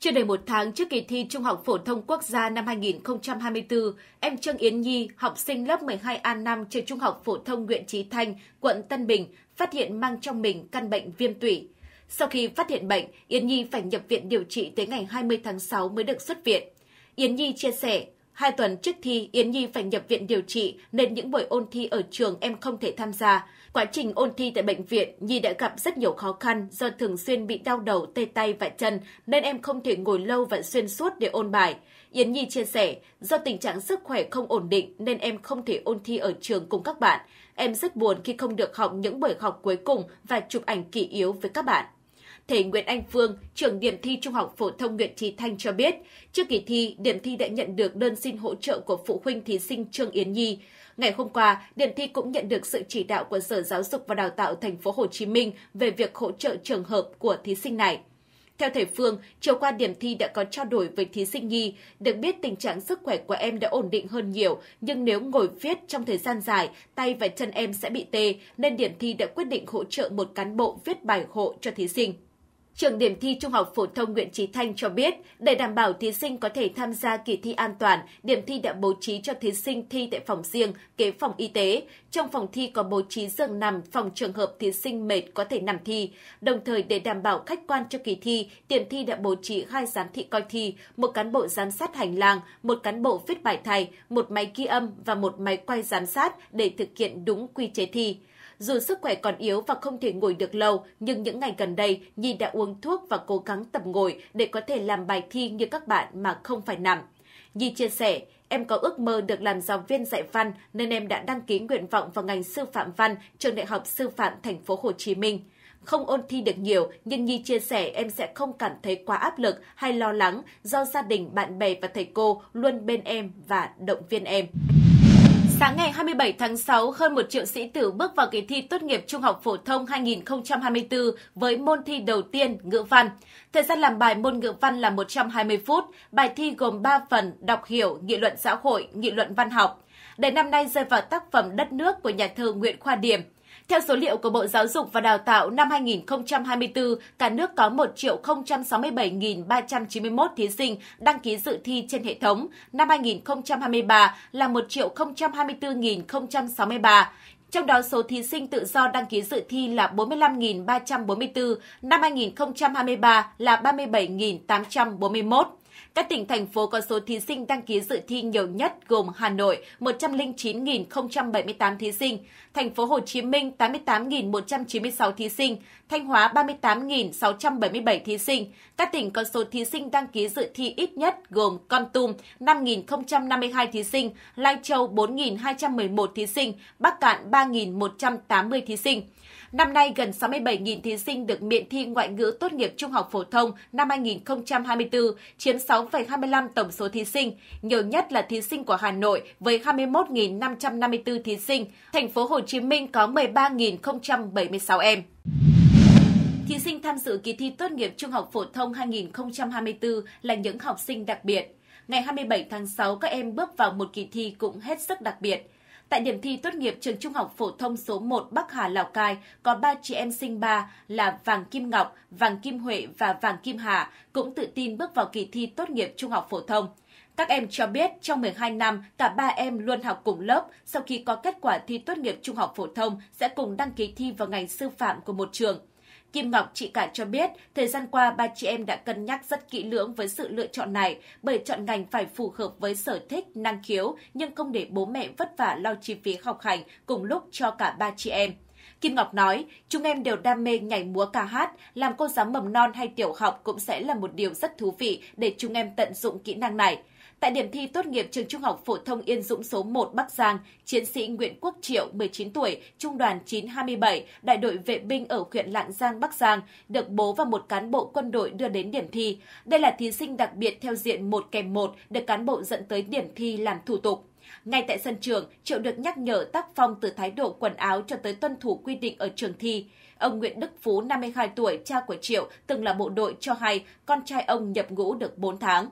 Chưa đầy một tháng trước kỳ thi Trung học Phổ thông Quốc gia năm 2024, em Trương Yến Nhi, học sinh lớp 12A5 trường Trung học Phổ thông Nguyễn Trí Thanh, quận Tân Bình, phát hiện mang trong mình căn bệnh viêm tủy. Sau khi phát hiện bệnh, Yến Nhi phải nhập viện điều trị tới ngày 20 tháng 6 mới được xuất viện. Yến Nhi chia sẻ, Hai tuần trước thi, Yến Nhi phải nhập viện điều trị nên những buổi ôn thi ở trường em không thể tham gia. Quá trình ôn thi tại bệnh viện, Nhi đã gặp rất nhiều khó khăn do thường xuyên bị đau đầu, tê tay và chân nên em không thể ngồi lâu và xuyên suốt để ôn bài. Yến Nhi chia sẻ, do tình trạng sức khỏe không ổn định nên em không thể ôn thi ở trường cùng các bạn. Em rất buồn khi không được học những buổi học cuối cùng và chụp ảnh kỷ yếu với các bạn thầy Nguyễn Anh Phương, trưởng điểm thi Trung học phổ thông Nguyễn Trí Thanh cho biết, trước kỳ thi, điểm thi đã nhận được đơn xin hỗ trợ của phụ huynh thí sinh Trương Yến Nhi. Ngày hôm qua, điểm thi cũng nhận được sự chỉ đạo của Sở Giáo dục và Đào tạo thành phố Hồ Chí Minh về việc hỗ trợ trường hợp của thí sinh này. Theo thầy Phương, chiều qua điểm thi đã có trao đổi với thí sinh Nhi, được biết tình trạng sức khỏe của em đã ổn định hơn nhiều, nhưng nếu ngồi viết trong thời gian dài, tay và chân em sẽ bị tê, nên điểm thi đã quyết định hỗ trợ một cán bộ viết bài hộ cho thí sinh. Trường điểm thi Trung học phổ thông Nguyễn Trí Thanh cho biết, để đảm bảo thí sinh có thể tham gia kỳ thi an toàn, điểm thi đã bố trí cho thí sinh thi tại phòng riêng, kế phòng y tế. Trong phòng thi có bố trí giường nằm phòng trường hợp thí sinh mệt có thể nằm thi. Đồng thời để đảm bảo khách quan cho kỳ thi, điểm thi đã bố trí hai giám thị coi thi, một cán bộ giám sát hành lang, một cán bộ viết bài thầy, một máy ghi âm và một máy quay giám sát để thực hiện đúng quy chế thi. Dù sức khỏe còn yếu và không thể ngồi được lâu, nhưng những ngày gần đây, Nhi đã uống thuốc và cố gắng tập ngồi để có thể làm bài thi như các bạn mà không phải nằm. Nhi chia sẻ, em có ước mơ được làm giáo viên dạy văn nên em đã đăng ký nguyện vọng vào ngành sư phạm văn trường Đại học Sư phạm Thành phố Hồ Chí Minh. Không ôn thi được nhiều, nhưng Nhi chia sẻ em sẽ không cảm thấy quá áp lực hay lo lắng do gia đình, bạn bè và thầy cô luôn bên em và động viên em. Sáng ngày 27 tháng 6, hơn 1 triệu sĩ tử bước vào kỳ thi tốt nghiệp trung học phổ thông 2024 với môn thi đầu tiên ngữ văn. Thời gian làm bài môn ngữ văn là 120 phút, bài thi gồm 3 phần đọc hiểu, nghị luận xã hội, nghị luận văn học. Đề năm nay rơi vào tác phẩm Đất nước của nhà thơ Nguyễn Khoa Điểm. Theo số liệu của Bộ Giáo dục và Đào tạo, năm 2024, cả nước có 1 067.391 thí sinh đăng ký dự thi trên hệ thống, năm 2023 là 1 024.063. Trong đó số thí sinh tự do đăng ký dự thi là 45.344, năm 2023 là 37.841. Các tỉnh, thành phố có số thí sinh đăng ký dự thi nhiều nhất gồm Hà Nội 109.078 thí sinh, Thành phố Hồ Chí Minh 88.196 thí sinh, Thanh Hóa 38.677 thí sinh. Các tỉnh có số thí sinh đăng ký dự thi ít nhất gồm Con Tum 5.052 thí sinh, Lai Châu 4.211 thí sinh, Bắc Cạn 3.180 thí sinh. Năm nay, gần 67.000 thí sinh được miễn thi ngoại ngữ tốt nghiệp trung học phổ thông năm 2024, chiếm 6,25 tổng số thí sinh. Nhiều nhất là thí sinh của Hà Nội với 21.554 thí sinh. Thành phố Hồ Chí Minh có 13.076 em thí sinh tham dự kỳ thi tốt nghiệp trung học phổ thông 2024 là những học sinh đặc biệt. Ngày 27 tháng 6, các em bước vào một kỳ thi cũng hết sức đặc biệt. Tại điểm thi tốt nghiệp trường Trung học phổ thông số 1 Bắc Hà Lào Cai có ba chị em sinh ba là Vàng Kim Ngọc, Vàng Kim Huệ và Vàng Kim Hà cũng tự tin bước vào kỳ thi tốt nghiệp trung học phổ thông. Các em cho biết trong 12 năm, cả ba em luôn học cùng lớp, sau khi có kết quả thi tốt nghiệp trung học phổ thông sẽ cùng đăng ký thi vào ngành sư phạm của một trường. Kim Ngọc chị cả cho biết, thời gian qua ba chị em đã cân nhắc rất kỹ lưỡng với sự lựa chọn này, bởi chọn ngành phải phù hợp với sở thích, năng khiếu nhưng không để bố mẹ vất vả lo chi phí học hành cùng lúc cho cả ba chị em. Kim Ngọc nói, chúng em đều đam mê nhảy múa ca hát, làm cô giáo mầm non hay tiểu học cũng sẽ là một điều rất thú vị để chúng em tận dụng kỹ năng này. Tại điểm thi tốt nghiệp trường Trung học phổ thông Yên Dũng số 1 Bắc Giang, chiến sĩ Nguyễn Quốc Triệu, 19 tuổi, trung đoàn 927, đại đội vệ binh ở huyện Lạng Giang, Bắc Giang, được bố và một cán bộ quân đội đưa đến điểm thi. Đây là thí sinh đặc biệt theo diện 1 kèm 1 được cán bộ dẫn tới điểm thi làm thủ tục. Ngay tại sân trường, Triệu được nhắc nhở tác phong từ thái độ quần áo cho tới tuân thủ quy định ở trường thi. Ông Nguyễn Đức Phú, 52 tuổi, cha của Triệu, từng là bộ đội cho hay con trai ông nhập ngũ được 4 tháng.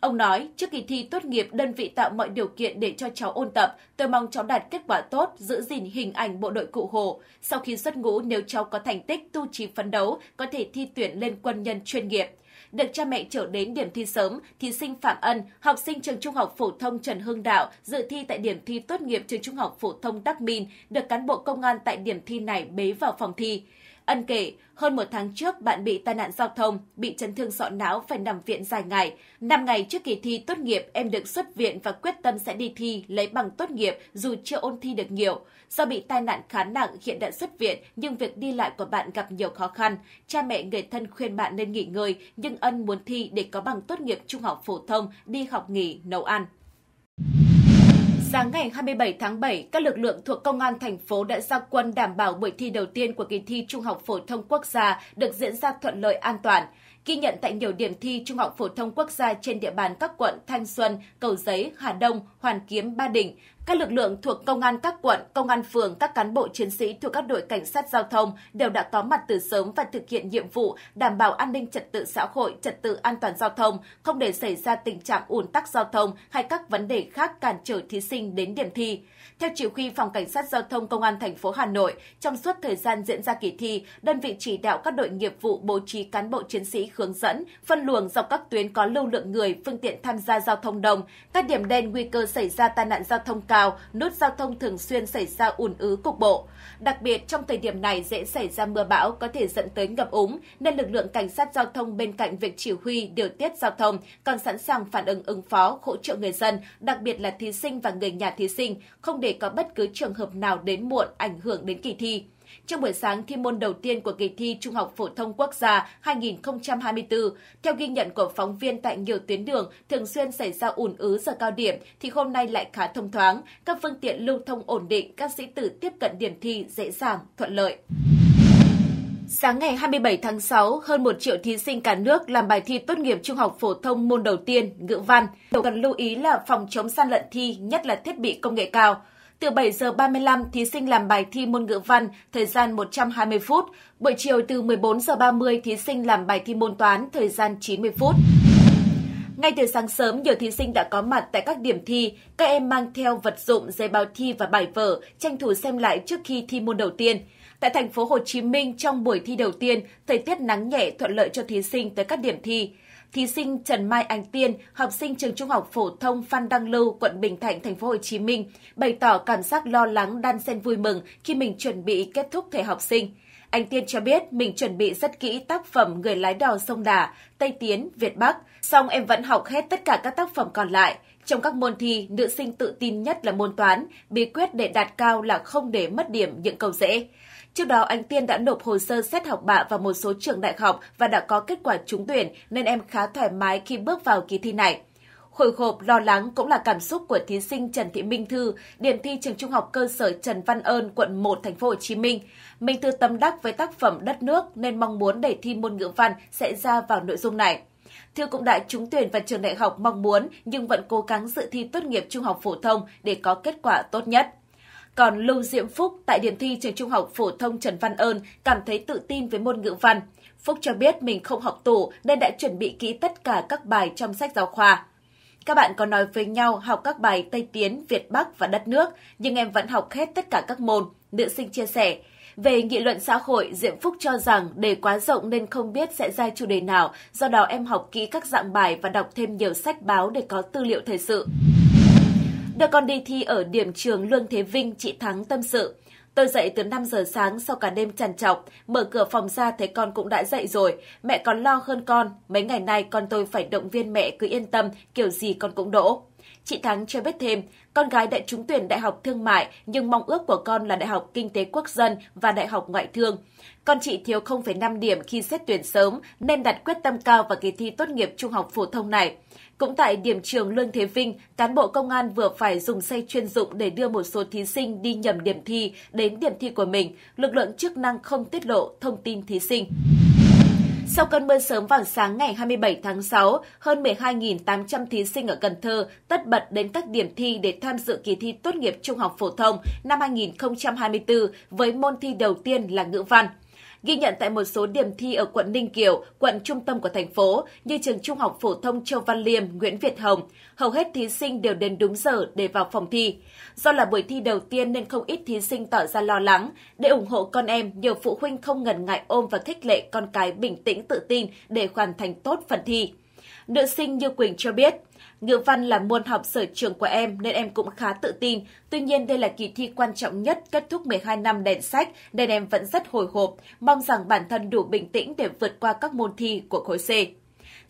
Ông nói, trước kỳ thi tốt nghiệp, đơn vị tạo mọi điều kiện để cho cháu ôn tập. Tôi mong cháu đạt kết quả tốt, giữ gìn hình ảnh bộ đội cụ Hồ. Sau khi xuất ngũ, nếu cháu có thành tích, tu trí phấn đấu, có thể thi tuyển lên quân nhân chuyên nghiệp. Được cha mẹ trở đến điểm thi sớm, thí sinh Phạm Ân, học sinh trường trung học phổ thông Trần Hưng Đạo, dự thi tại điểm thi tốt nghiệp trường trung học phổ thông Đắc minh được cán bộ công an tại điểm thi này bế vào phòng thi. Ân kể, hơn một tháng trước bạn bị tai nạn giao thông, bị chấn thương sọ não phải nằm viện dài ngày. Năm ngày trước kỳ thi tốt nghiệp, em được xuất viện và quyết tâm sẽ đi thi, lấy bằng tốt nghiệp dù chưa ôn thi được nhiều. Do bị tai nạn khá nặng hiện đã xuất viện nhưng việc đi lại của bạn gặp nhiều khó khăn. Cha mẹ người thân khuyên bạn nên nghỉ ngơi nhưng Ân muốn thi để có bằng tốt nghiệp trung học phổ thông, đi học nghỉ, nấu ăn. Sáng ngày 27 tháng 7, các lực lượng thuộc Công an thành phố đã ra quân đảm bảo buổi thi đầu tiên của kỳ thi Trung học phổ thông quốc gia được diễn ra thuận lợi an toàn. Ghi nhận tại nhiều điểm thi Trung học phổ thông quốc gia trên địa bàn các quận Thanh Xuân, Cầu Giấy, Hà Đông, Hoàn Kiếm, Ba Đình các lực lượng thuộc công an các quận, công an phường, các cán bộ chiến sĩ thuộc các đội cảnh sát giao thông đều đã có mặt từ sớm và thực hiện nhiệm vụ đảm bảo an ninh trật tự xã hội, trật tự an toàn giao thông, không để xảy ra tình trạng ùn tắc giao thông hay các vấn đề khác cản trở thí sinh đến điểm thi. Theo chỉ huy phòng cảnh sát giao thông công an thành phố Hà Nội, trong suốt thời gian diễn ra kỳ thi, đơn vị chỉ đạo các đội nghiệp vụ bố trí cán bộ chiến sĩ hướng dẫn, phân luồng dọc các tuyến có lưu lượng người, phương tiện tham gia giao thông đông, các điểm đen nguy cơ xảy ra tai nạn giao thông cao cao, nút giao thông thường xuyên xảy ra ùn ứ cục bộ. Đặc biệt trong thời điểm này dễ xảy ra mưa bão có thể dẫn tới ngập úng, nên lực lượng cảnh sát giao thông bên cạnh việc chỉ huy điều tiết giao thông còn sẵn sàng phản ứng ứng phó, hỗ trợ người dân, đặc biệt là thí sinh và người nhà thí sinh, không để có bất cứ trường hợp nào đến muộn ảnh hưởng đến kỳ thi trong buổi sáng thi môn đầu tiên của kỳ thi Trung học Phổ thông Quốc gia 2024. Theo ghi nhận của phóng viên tại nhiều tuyến đường thường xuyên xảy ra ùn ứ giờ cao điểm, thì hôm nay lại khá thông thoáng, các phương tiện lưu thông ổn định, các sĩ tử tiếp cận điểm thi dễ dàng, thuận lợi. Sáng ngày 27 tháng 6, hơn 1 triệu thí sinh cả nước làm bài thi tốt nghiệp trung học phổ thông môn đầu tiên, ngữ văn. Đầu cần lưu ý là phòng chống gian lận thi, nhất là thiết bị công nghệ cao. Từ 7 giờ 35 thí sinh làm bài thi môn ngữ văn, thời gian 120 phút. Buổi chiều từ 14 giờ 30 thí sinh làm bài thi môn toán, thời gian 90 phút. Ngay từ sáng sớm, nhiều thí sinh đã có mặt tại các điểm thi. Các em mang theo vật dụng, giấy báo thi và bài vở, tranh thủ xem lại trước khi thi môn đầu tiên. Tại thành phố Hồ Chí Minh, trong buổi thi đầu tiên, thời tiết nắng nhẹ thuận lợi cho thí sinh tới các điểm thi thí sinh Trần Mai Anh Tiên, học sinh trường Trung học phổ thông Phan Đăng Lưu, quận Bình Thạnh, thành phố Hồ Chí Minh, bày tỏ cảm giác lo lắng đan xen vui mừng khi mình chuẩn bị kết thúc thời học sinh. Anh Tiên cho biết mình chuẩn bị rất kỹ tác phẩm Người lái đò sông Đà, Tây Tiến, Việt Bắc, song em vẫn học hết tất cả các tác phẩm còn lại. Trong các môn thi, nữ sinh tự tin nhất là môn toán, bí quyết để đạt cao là không để mất điểm những câu dễ. Trước đó, anh Tiên đã nộp hồ sơ xét học bạ vào một số trường đại học và đã có kết quả trúng tuyển nên em khá thoải mái khi bước vào kỳ thi này. Hồi hộp, lo lắng cũng là cảm xúc của thí sinh Trần Thị Minh Thư, điểm thi trường trung học cơ sở Trần Văn Ơn, quận 1, thành phố Hồ Chí Minh. Minh Thư tâm đắc với tác phẩm Đất nước nên mong muốn để thi môn ngữ văn sẽ ra vào nội dung này. Thư cũng đã trúng tuyển vào trường đại học mong muốn nhưng vẫn cố gắng dự thi tốt nghiệp trung học phổ thông để có kết quả tốt nhất. Còn Lưu Diễm Phúc tại điểm thi trường trung học phổ thông Trần Văn Ơn cảm thấy tự tin với môn ngữ văn. Phúc cho biết mình không học tủ nên đã chuẩn bị kỹ tất cả các bài trong sách giáo khoa. Các bạn có nói với nhau học các bài Tây Tiến, Việt Bắc và đất nước, nhưng em vẫn học hết tất cả các môn, nữ sinh chia sẻ. Về nghị luận xã hội, Diễm Phúc cho rằng đề quá rộng nên không biết sẽ ra chủ đề nào, do đó em học kỹ các dạng bài và đọc thêm nhiều sách báo để có tư liệu thời sự. Đưa con đi thi ở điểm trường Lương Thế Vinh, chị Thắng tâm sự. Tôi dậy từ 5 giờ sáng sau cả đêm trằn trọc, mở cửa phòng ra thấy con cũng đã dậy rồi, mẹ còn lo hơn con, mấy ngày nay con tôi phải động viên mẹ cứ yên tâm, kiểu gì con cũng đỗ. Chị Thắng cho biết thêm, con gái đã trúng tuyển Đại học Thương mại nhưng mong ước của con là Đại học Kinh tế Quốc dân và Đại học Ngoại thương. Con chị thiếu 0,5 điểm khi xét tuyển sớm nên đặt quyết tâm cao vào kỳ thi tốt nghiệp trung học phổ thông này. Cũng tại điểm trường Lương Thế Vinh, cán bộ công an vừa phải dùng xe chuyên dụng để đưa một số thí sinh đi nhầm điểm thi đến điểm thi của mình. Lực lượng chức năng không tiết lộ thông tin thí sinh. Sau cơn mưa sớm vào sáng ngày 27 tháng 6, hơn 12.800 thí sinh ở Cần Thơ tất bật đến các điểm thi để tham dự kỳ thi tốt nghiệp trung học phổ thông năm 2024 với môn thi đầu tiên là ngữ văn ghi nhận tại một số điểm thi ở quận Ninh Kiều, quận trung tâm của thành phố như trường Trung học phổ thông Châu Văn Liêm, Nguyễn Việt Hồng, hầu hết thí sinh đều đến đúng giờ để vào phòng thi. Do là buổi thi đầu tiên nên không ít thí sinh tỏ ra lo lắng. Để ủng hộ con em, nhiều phụ huynh không ngần ngại ôm và khích lệ con cái bình tĩnh tự tin để hoàn thành tốt phần thi. Nữ sinh Như Quỳnh cho biết, Ngữ văn là môn học sở trường của em nên em cũng khá tự tin. Tuy nhiên đây là kỳ thi quan trọng nhất kết thúc 12 năm đèn sách nên em vẫn rất hồi hộp, mong rằng bản thân đủ bình tĩnh để vượt qua các môn thi của khối C.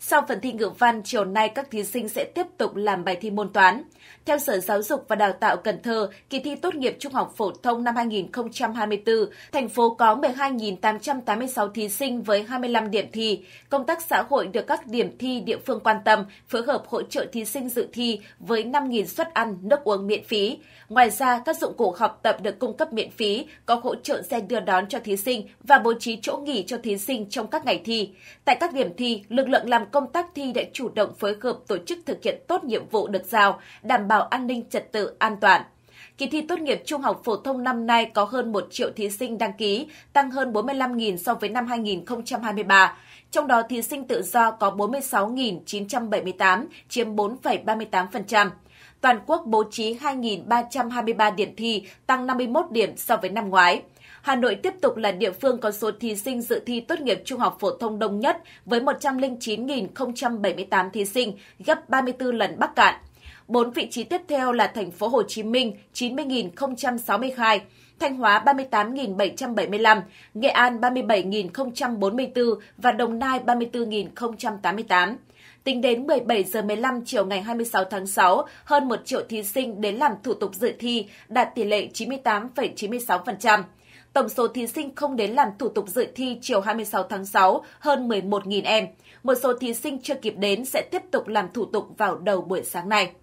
Sau phần thi ngữ văn, chiều nay các thí sinh sẽ tiếp tục làm bài thi môn toán. Theo Sở Giáo dục và Đào tạo Cần Thơ, kỳ thi tốt nghiệp trung học phổ thông năm 2024, thành phố có 12.886 thí sinh với 25 điểm thi. Công tác xã hội được các điểm thi địa phương quan tâm, phối hợp hỗ trợ thí sinh dự thi với 5.000 suất ăn, nước uống miễn phí. Ngoài ra, các dụng cụ học tập được cung cấp miễn phí, có hỗ trợ xe đưa đón cho thí sinh và bố trí chỗ nghỉ cho thí sinh trong các ngày thi. Tại các điểm thi, lực lượng làm công tác thi đã chủ động phối hợp tổ chức thực hiện tốt nhiệm vụ được giao, đảm bảo an ninh trật tự an toàn. Kỳ thi tốt nghiệp trung học phổ thông năm nay có hơn 1 triệu thí sinh đăng ký, tăng hơn 45.000 so với năm 2023. Trong đó thí sinh tự do có 46.978, chiếm 4,38%. Toàn quốc bố trí 2.323 điểm thi, tăng 51 điểm so với năm ngoái. Hà Nội tiếp tục là địa phương có số thí sinh dự thi tốt nghiệp trung học phổ thông đông nhất với 109.078 thí sinh, gấp 34 lần Bắc Cạn. Bốn vị trí tiếp theo là thành phố Hồ Chí Minh 90.062, Thanh Hóa 38.775, Nghệ An 37.044 và Đồng Nai 34.088. Tính đến 17 giờ 15 chiều ngày 26 tháng 6, hơn 1 triệu thí sinh đến làm thủ tục dự thi, đạt tỷ lệ 98,96%. Tổng số thí sinh không đến làm thủ tục dự thi chiều 26 tháng 6 hơn 11.000 em. Một số thí sinh chưa kịp đến sẽ tiếp tục làm thủ tục vào đầu buổi sáng nay.